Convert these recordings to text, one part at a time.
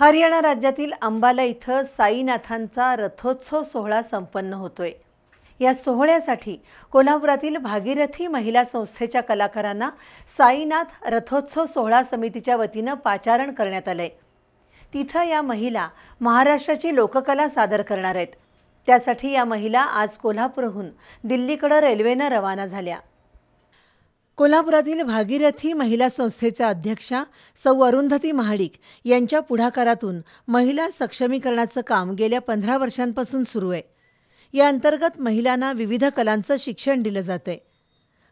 हरियाणा राज्यातील अंबाला इथं साईनाथांचा रथोत्सव सोहळा संपन्न होतोय या सोहळ्यासाठी कोल्हापुरातील भागीरथी महिला संस्थेच्या कलाकारांना साईनाथ रथोत्सव सोहळा समितीच्या वतीनं पाचारण करण्यात आलंय तिथं या महिला महाराष्ट्राची लोककला सादर करणार आहेत त्यासाठी या महिला आज कोल्हापूरहून दिल्लीकडं रेल्वेनं रवाना झाल्या कोल्हापुरातील भागीरथी महिला संस्थेच्या अध्यक्षा सौ अरुंधती महाडिक यांच्या पुढाकारातून महिला सक्षमीकरणाचं काम गेल्या पंधरा वर्षांपासून सुरू आहे या अंतर्गत महिलांना विविध कलांचं शिक्षण दिलं जातंय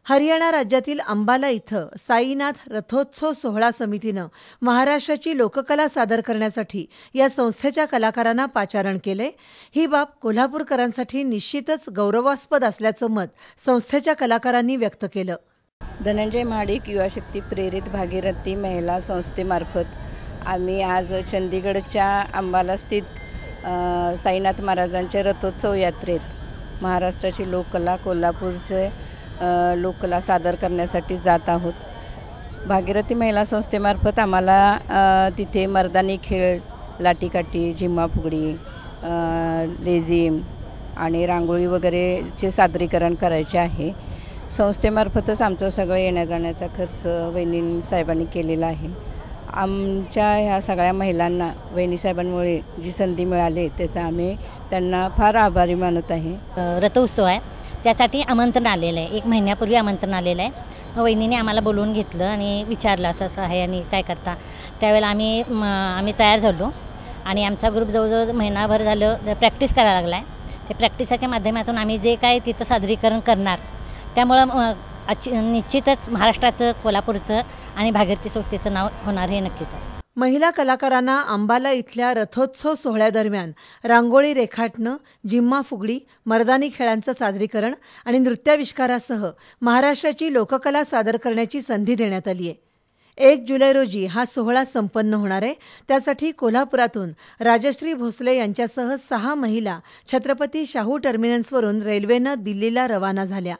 हरियाणा राज्यातील अंबाला इथं साईनाथ रथोत्सव सोहळा समितीनं महाराष्ट्राची लोककला सादर करण्यासाठी या संस्थेच्या कलाकारांना पाचारण केले ही बाब कोल्हापूरकरांसाठी निश्चितच गौरवास्पद असल्याचं मत संस्थेच्या कलाकारांनी व्यक्त केलं धनंजय महाडिक युवा शक्ती प्रेरित भागीरथी महिला संस्थेमार्फत आम्ही आज चंदीगडच्या अंबाला स्थित साईनाथ महाराजांच्या रथोत्सव यात्रेत महाराष्ट्राची लोककला कोल्हापूरचे लोककला सादर करण्यासाठी जात आहोत भागीरथी महिला संस्थेमार्फत आम्हाला तिथे मर्दानी खेळ लाटीकाठी झिम्माफुगडी लेझिम आणि रांगोळी वगैरेचे सादरीकरण करायचे आहे संस्थेमार्फतच आमचं सगळं येण्या जाण्याचा खर्च वहिनी साहेबांनी केलेला आहे आमच्या ह्या सगळ्या महिलांना साहेबांमुळे जी संधी मिळाली त्याचा आम्ही त्यांना फार आभारी मानत आहे रथोत्सव आहे त्यासाठी आमंत्रण आलेलं आहे एक महिन्यापूर्वी आमंत्रण आलेलं आहे वहिनीने आम्हाला बोलवून घेतलं आणि विचारलं असं असं आहे आणि काय करता त्यावेळेला आम्ही आम्ही तयार झालो आणि आमचा ग्रुप जवळजवळ महिनाभर झालं प्रॅक्टिस करायला लागला आहे ते प्रॅक्टिसाच्या माध्यमातून आम्ही जे काय तिथं सादरीकरण करणार त्यामुळं निश्चितच महाराष्ट्राचं कोल्हापूरचं आणि भागीरथी संस्थेचं नाव होणार हे नक्कीच आहे महिला कलाकारांना अंबाला इथल्या रथोत्सव सोहळ्यादरम्यान रांगोळी रेखाटणं जिम्मा फुगडी मर्दानी खेळांचं सादरीकरण आणि नृत्याविष्कारासह महाराष्ट्राची लोककला सादर करण्याची संधी देण्यात आली आहे एक जुलै रोजी हा सोहळा संपन्न होणार आहे त्यासाठी कोल्हापुरातून राजश्री भोसले यांच्यासह सहा महिला छत्रपती शाहू टर्मिनसवरून रेल्वेनं दिल्लीला रवाना झाल्या